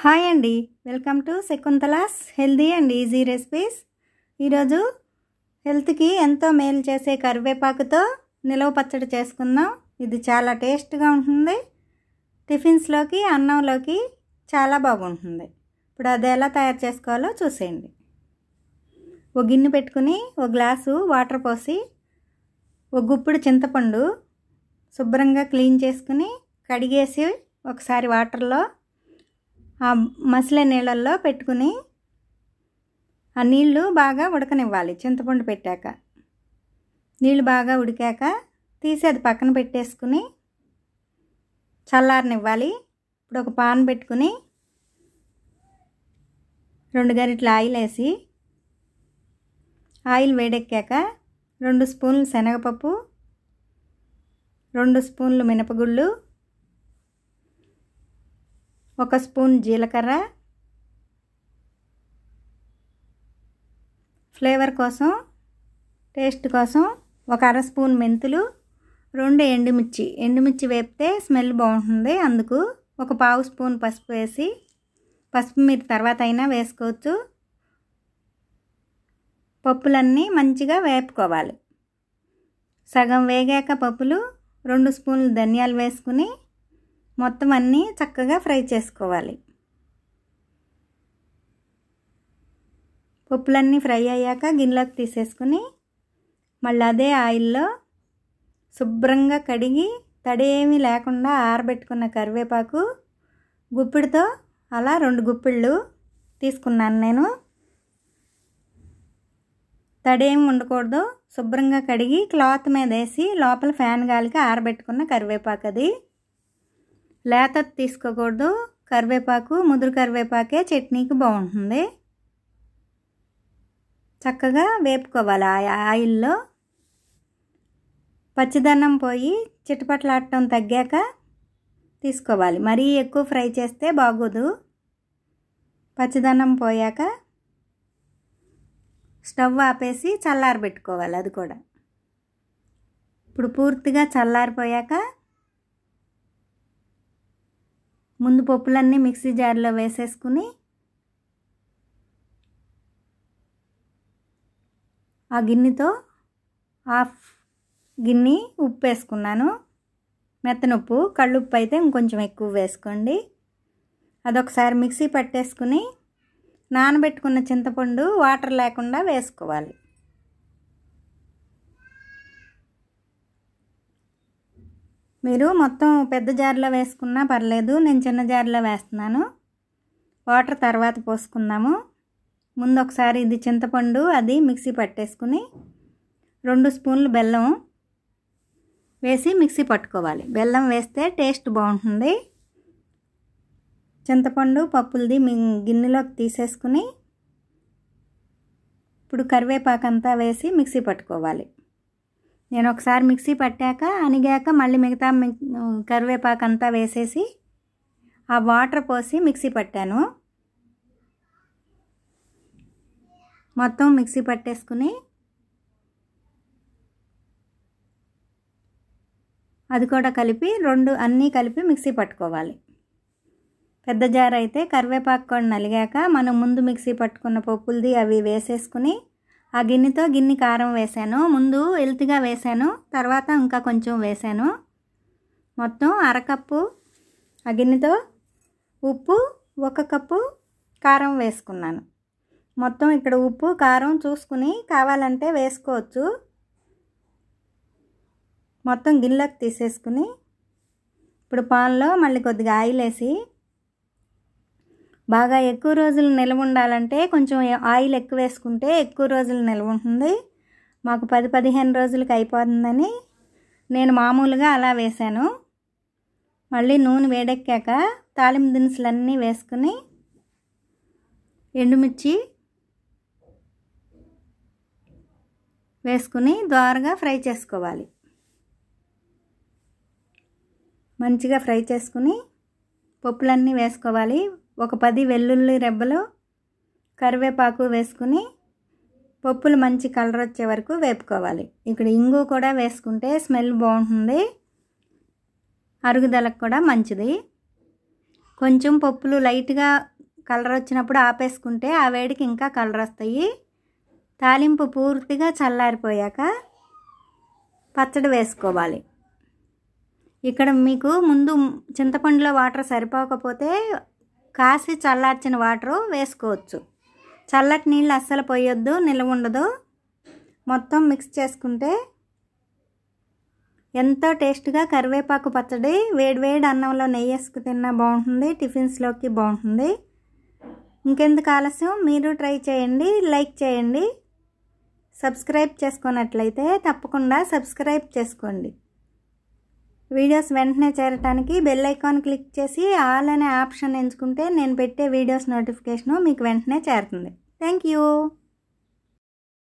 hi అండి welcome to Shakuntala's healthy and easy recipes ఈరోజు హెల్త్కి ఎంతో మేలు చేసే కరివేపాకుతో నిలవ పచ్చడి చేసుకుందాం ఇది చాలా టేస్ట్గా ఉంటుంది టిఫిన్స్లోకి అన్నంలోకి చాలా బాగుంటుంది ఇప్పుడు అది ఎలా తయారు చేసుకోవాలో చూసేయండి ఒక గిన్నె పెట్టుకుని ఒక గ్లాసు వాటర్ పోసి ఒక గుప్పుడు చింతపండు శుభ్రంగా క్లీన్ చేసుకుని కడిగేసి ఒకసారి వాటర్లో ఆ మసలి నీళ్ళల్లో పెట్టుకుని ఆ నీళ్లు బాగా ఉడకనివ్వాలి చింతపండు పెట్టాక నీళ్ళు బాగా ఉడికాక తీసి అది పక్కన పెట్టేసుకుని చల్లారనివ్వాలి ఇప్పుడు ఒక పాన్ పెట్టుకుని రెండు గరిటల ఆయిల్ వేసి ఆయిల్ వేడెక్కాక రెండు స్పూన్లు శనగపప్పు రెండు స్పూన్లు మినపగుళ్ళు ఒక స్పూన్ జీలకర్ర ఫ్లేవర్ కోసం టేస్ట్ కోసం ఒక అర స్పూన్ మెంతులు రెండు ఎండుమిర్చి ఎండుమిర్చి వేపితే స్మెల్ బాగుంటుంది అందుకు ఒక పావు స్పూన్ పసుపు వేసి పసుపు మీరు తర్వాత అయినా వేసుకోవచ్చు పప్పులన్నీ మంచిగా వేపుకోవాలి సగం వేగాక పప్పులు రెండు స్పూన్లు ధనియాలు వేసుకుని మొత్తం అన్నీ చక్కగా ఫ్రై చేసుకోవాలి పప్పులన్నీ ఫ్రై అయ్యాక గిన్నెలోకి తీసేసుకుని మళ్ళీ అదే ఆయిల్లో శుభ్రంగా కడిగి తడేమీ లేకుండా ఆరబెట్టుకున్న కరివేపాకు గుప్పిడితో అలా రెండు గుప్పిళ్ళు తీసుకున్నాను నేను తడేమి ఉండకూడదు శుభ్రంగా కడిగి క్లాత్ మీద వేసి లోపల ఫ్యాన్ గాలికి ఆరబెట్టుకున్న కరివేపాకు అది లేత తీసుకోకూడదు కరివేపాకు ముదురు కరివేపాకే చట్నీకి బాగుంటుంది చక్కగా వేపుకోవాలి ఆయిల్లో పచ్చిదన్నం పోయి ఆడటం తగ్గాక తీసుకోవాలి మరీ ఎక్కువ ఫ్రై చేస్తే బాగోదు పచ్చిదన్నం పోయాక స్టవ్ ఆపేసి చల్లారబెట్టుకోవాలి అది కూడా ఇప్పుడు పూర్తిగా చల్లారిపోయాక ముందు పప్పులన్నీ మిక్సీ జార్లో వేసేసుకుని ఆ గిన్నెతో హాఫ్ గిన్నె ఉప్పు వేసుకున్నాను మెత్తనుప్పు కళ్ళుప్పు అయితే ఇంకొంచెం ఎక్కువ వేసుకోండి అదొకసారి మిక్సీ పట్టేసుకుని నానబెట్టుకున్న చింతపండు వాటర్ లేకుండా వేసుకోవాలి మీరు మొత్తం పెద్ద జార్లో వేసుకున్నా పర్లేదు నేను చిన్న జార్లో వేస్తున్నాను వాటర్ తర్వాత పోసుకుందాము ముందు ఒకసారి ఇది చింతపండు అది మిక్సీ పట్టేసుకుని రెండు స్పూన్లు బెల్లం వేసి మిక్సీ పట్టుకోవాలి బెల్లం వేస్తే టేస్ట్ బాగుంటుంది చింతపండు పప్పులది మీ గిన్నెలోకి తీసేసుకుని ఇప్పుడు కరివేపాకంతా వేసి మిక్సీ పట్టుకోవాలి నేను ఒకసారి మిక్సీ పట్టాక అనిగాక మళ్ళీ మిగతా కరివేపాకు అంతా వేసేసి ఆ వాటర్ పోసి మిక్సీ పట్టాను మొత్తం మిక్సీ పట్టేసుకుని అది కూడా కలిపి రెండు అన్నీ కలిపి మిక్సీ పట్టుకోవాలి పెద్ద జార్ అయితే కరివేపాకు కూడా నలిగాక మనం ముందు మిక్సీ పట్టుకున్న పప్పులది అవి వేసేసుకుని ఆ గిన్నెతో గిన్నె కారం వేశాను ముందు హెల్త్గా వేశాను తర్వాత ఇంకా కొంచెం వేశాను మొత్తం అరకప్పు ఆ గిన్నెతో ఉప్పు ఒక కప్పు కారం వేసుకున్నాను మొత్తం ఇక్కడ ఉప్పు కారం చూసుకుని కావాలంటే వేసుకోవచ్చు మొత్తం గిన్నెలోకి తీసేసుకుని ఇప్పుడు పాన్లో మళ్ళీ కొద్దిగా ఆయిల్ వేసి బాగా ఎక్కువ రోజులు నిల్వ ఉండాలంటే కొంచెం ఆయిల్ ఎక్కువ వేసుకుంటే ఎక్కువ రోజులు నిల్వ ఉంటుంది మాకు పది పదిహేను రోజులకి అయిపోతుందని నేను మామూలుగా అలా వేశాను మళ్ళీ నూనె వేడెక్కాక తాలింపు దినుసులన్నీ వేసుకుని ఎండుమిర్చి వేసుకుని ద్వారగా ఫ్రై చేసుకోవాలి మంచిగా ఫ్రై చేసుకుని పప్పులన్నీ వేసుకోవాలి ఒక పది వెల్లుల్లి రెబ్బలు కరివేపాకు వేసుకుని పప్పులు మంచి కలర్ వచ్చే వరకు వేపుకోవాలి ఇక్కడ ఇంగు కూడా వేసుకుంటే స్మెల్ బాగుంటుంది అరుగుదలకు కూడా మంచిది కొంచెం పప్పులు లైట్గా కలర్ వచ్చినప్పుడు ఆపేసుకుంటే ఆ వేడికి ఇంకా కలర్ వస్తాయి తాలింపు పూర్తిగా చల్లారిపోయాక పచ్చడి వేసుకోవాలి ఇక్కడ మీకు ముందు చింతపండులో వాటర్ సరిపోకపోతే కాసి చల్లార్చిన వాటర్ వేసుకోవచ్చు చల్లటి నీళ్ళు అస్సలు పోయొద్దు నిల్వ ఉండదు మొత్తం మిక్స్ చేసుకుంటే ఎంతో టేస్ట్గా కరివేపాకు పచ్చడి వేడివేడి అన్నంలో నెయ్యి వేసుకు తిన్నా బాగుంటుంది టిఫిన్స్లోకి బాగుంటుంది ఇంకెందుకు ఆలస్యం మీరు ట్రై చేయండి లైక్ చేయండి సబ్స్క్రైబ్ చేసుకున్నట్లయితే తప్పకుండా సబ్స్క్రైబ్ చేసుకోండి వీడియోస్ వెంటనే చేరటానికి బెల్ ఐకాన్ క్లిక్ చేసి ఆల్ అనే ఆప్షన్ ఎంచుకుంటే నేను పెట్టే వీడియోస్ నోటిఫికేషను మీకు వెంటనే చేరుతుంది థ్యాంక్ యూ